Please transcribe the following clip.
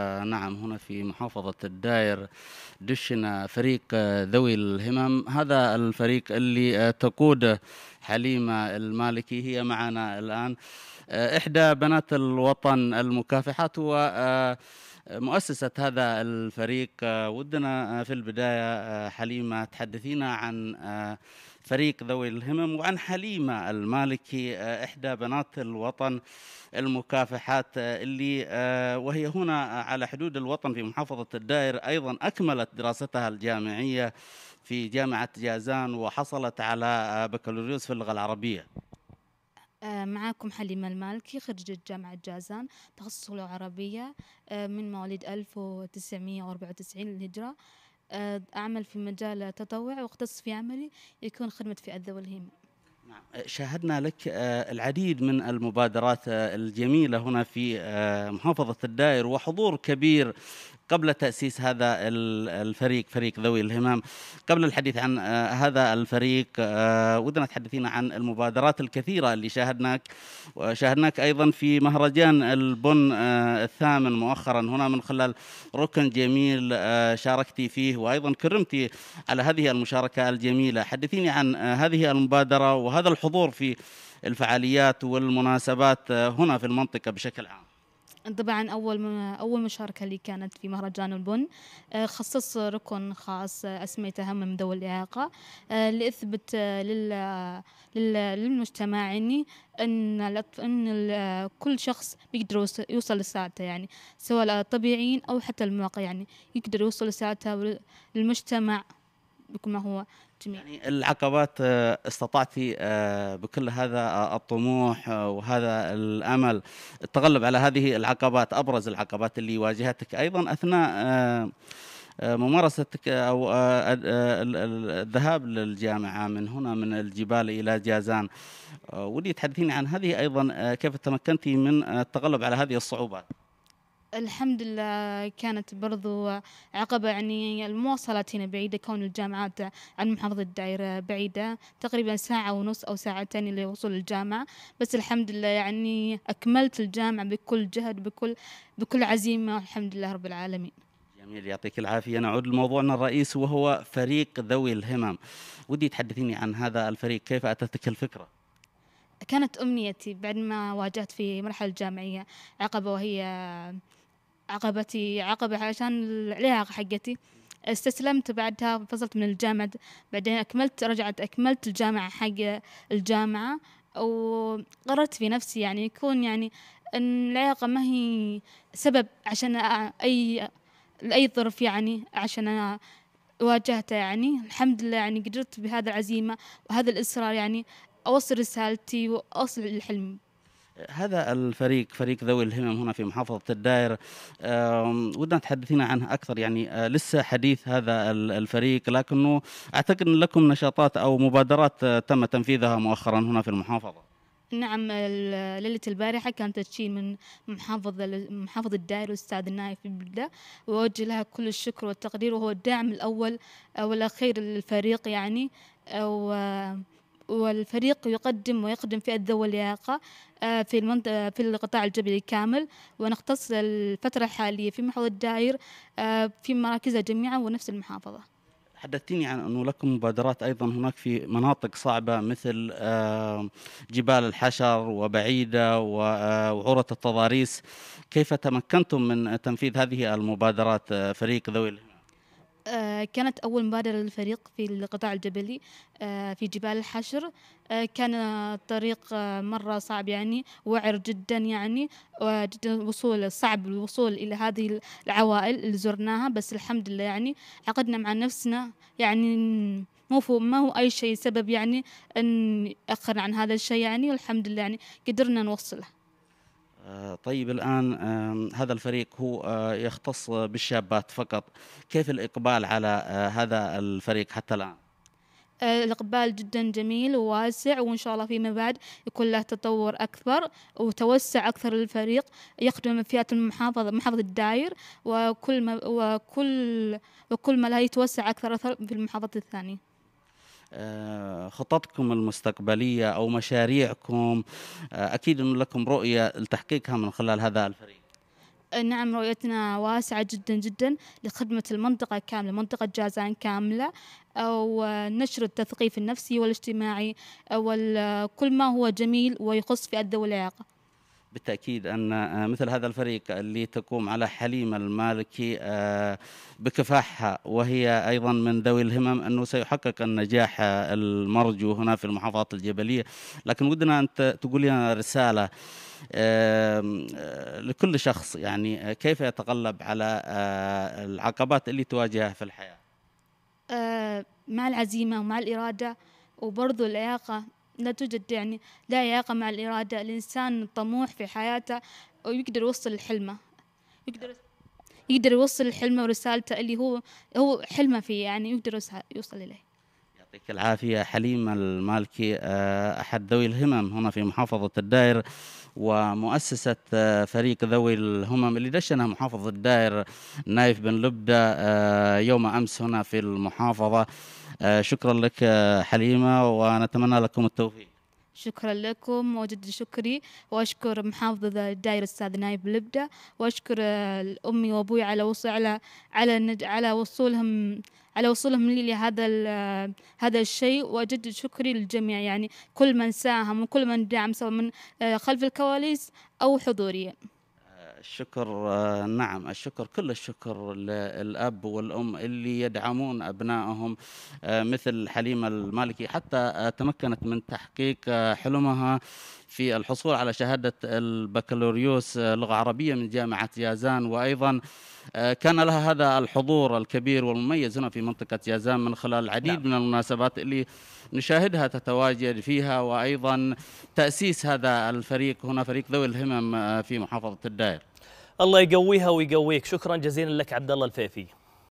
نعم هنا في محافظة الدائر دشنا فريق ذوي الهمم هذا الفريق اللي تقود تقوده حليمة المالكي هي معنا الآن إحدى بنات الوطن المكافحات ومؤسسة آه، هذا الفريق آه، ودنا في البداية آه، حليمة تحدثينا عن فريق ذوي الهمم وعن حليمة المالكي آه، إحدى بنات الوطن المكافحات آه، اللي آه، وهي هنا على حدود الوطن في محافظة الدائر أيضا أكملت دراستها الجامعية في جامعة جازان وحصلت على بكالوريوس في اللغة العربية معكم حليمة المالكي خريجة جامعة جازان تخصص لغة عربية من مواليد 1994 للهجرة آه، أعمل في مجال تطوع وأختص في عملي يكون خدمة فئة ذوي الهمة نعم شاهدنا لك آه، العديد من المبادرات آه، الجميلة هنا في محافظة الدائر وحضور كبير قبل تأسيس هذا الفريق فريق ذوي الهمم قبل الحديث عن آه، هذا الفريق آه، ودنا تحدثينا عن المبادرات الكثيرة اللي شاهدناك وشاهدناك أيضا في مهرجان البن آه، الثامن مؤخرا هنا من خلال ركن جميل شاركتي فيه وأيضا كرمتي على هذه المشاركة الجميلة حدثيني عن هذه المبادرة وهذا الحضور في الفعاليات والمناسبات هنا في المنطقة بشكل عام طبعا اول اول مشاركه لي كانت في مهرجان البن آه، خصص ركن خاص آه، اسميته همم ذوي الاعاقه آه، لاثبت للمجتمع اني ان ان كل شخص بيقدر يوصل لساعته يعني سواء الطبيعيين او حتى المواقع يعني يقدر يوصل لساعته للمجتمع بكل ما هو جميل. يعني العقبات آه، استطعتي آه، بكل هذا آه، الطموح وهذا الامل التغلب على هذه العقبات ابرز العقبات اللي واجهتك ايضا اثناء ممارستك او الذهاب للجامعه من هنا من الجبال الى جازان ودي تحدثيني عن هذه ايضا كيف تمكنتي من التغلب على هذه الصعوبات الحمد لله كانت برضو عقبة يعني المواصلات هنا بعيدة كون الجامعات عن محافظة الدائرة بعيدة تقريبا ساعة ونص أو ساعتين لوصول الجامعة بس الحمد لله يعني أكملت الجامعة بكل جهد بكل بكل عزيمة والحمد لله رب العالمين جميل يعطيك العافية نعود لموضوعنا الرئيسي وهو فريق ذوي الهمم ودي تحدثيني عن هذا الفريق كيف أتتك الفكرة؟ كانت أمنيتي بعد ما واجهت في مرحلة الجامعية عقبة وهي عقبتي عقبة عشان عليها حقتي استسلمت بعدها انفصلت من الجامعة بعدين أكملت رجعت أكملت الجامعة حق الجامعة وقررت في نفسي يعني يكون يعني ان العلاقة ما هي سبب عشان أي لأي ظرف يعني عشان أنا واجهته يعني الحمد لله يعني قدرت بهذا العزيمة وهذا الإصرار يعني أوصل رسالتي وأوصل لحلمي هذا الفريق فريق ذوي الهمم هنا في محافظة الدائر ودنا تحدثينا عنه أكثر يعني آه، لسه حديث هذا الفريق لكنه أعتقد أن لكم نشاطات أو مبادرات آه، تم تنفيذها مؤخرا هنا في المحافظة نعم ليلة البارحة كان تدشين من محافظ محافظ الدائر الأستاذ نايف بلدة وأوجه لها كل الشكر والتقدير وهو الداعم الأول والأخير للفريق يعني آه، والفريق يقدم ويقدم فئة ذوي اللياقة آه، في المنطقة آه، في القطاع الجبلي كامل ونختص الفترة الحالية في محور الدائر آه، في مراكزها جميعا ونفس المحافظة حدثتيني عن أنه لكم مبادرات أيضا هناك في مناطق صعبة مثل جبال الحشر وبعيدة وعورة التضاريس كيف تمكنتم من تنفيذ هذه المبادرات فريق ذوي كانت أول مبادرة للفريق في القطاع الجبلي آه، في جبال الحشر آه، كان الطريق آه، مرة صعب يعني وعر جدا يعني جدا وصول صعب الوصول إلى هذه العوائل اللي زرناها بس الحمد لله يعني عقدنا مع نفسنا يعني مو فو ما هو أي شيء سبب يعني أن أخر عن هذا الشيء يعني والحمد لله يعني قدرنا نوصله آه، طيب الآن هذا الفريق هو آه، يختص بالشابات فقط كيف الإقبال على آه، هذا الفريق حتى الآن؟ الإقبال جدا جميل وواسع وإن شاء الله فيما بعد يكون له تطور أكثر وتوسع أكثر للفريق يخدم فئات المحافظة محافظة الداير وكل ما وكل وكل ما لا يتوسع أكثر في المحافظة الثانية. آه، خططكم المستقبلية أو مشاريعكم آه، أكيد أن لكم رؤية لتحقيقها من خلال هذا الفريق آه، نعم رؤيتنا واسعة جدا جدا لخدمة المنطقة كاملة منطقة جازان كاملة أو نشر التثقيف النفسي والاجتماعي وكل ما هو جميل ويخص فئة ذوي الإعاقة بالتأكيد أن آه، مثل هذا الفريق اللي تقوم على حليمة المالكي آه، بكفاحها وهي أيضا من ذوي الهمم أنه سيحقق النجاح آه، المرجو هنا في المحافظات الجبلية لكن ودنا أن تقول لنا رسالة لكل شخص يعني كيف يتغلب على العقبات اللي تواجهه في الحياة مع العزيمة ومع الإرادة وبرضو اللياقة لا توجد يعني لا ياقة مع الإرادة الإنسان الطموح في حياته ويقدر يوصل لحلمه يقدر يقدر يوصل لحلمه ورسالته اللي هو هو حلمه فيه يعني يقدر يوصل إليه يعطيك العافية حليم المالكي آه، أحد ذوي الهمم هنا في محافظة الدائر ومؤسسة آه، فريق ذوي الهمم اللي دشنها محافظ الدائر نايف بن لبدة آه، يوم أمس هنا في المحافظة شكرا لك حليمة ونتمنى لكم التوفيق شكرا لكم وجد شكري وأشكر محافظة الدائرة الأستاذ نايف لبدة وأشكر أمي وأبوي على وصول على على على وصولهم على وصولهم لي لهذا هذا الشيء واجد شكري للجميع يعني كل من ساهم وكل من دعم سواء من آه، خلف الكواليس او حضوريا الشكر آه، نعم الشكر كل الشكر للأب والأم اللي يدعمون أبنائهم آه، مثل حليمة المالكي حتى آه، تمكنت من تحقيق حلمها في الحصول على شهادة البكالوريوس لغة عربية من جامعة يازان وأيضا كان لها هذا الحضور الكبير والمميز هنا في منطقة يازان من خلال العديد نعم. من المناسبات اللي نشاهدها تتواجد فيها وأيضا تأسيس هذا الفريق هنا فريق ذوي الهمم في محافظة الدائر الله يقويها ويقويك شكرا جزيلا لك عبد الله الفيفي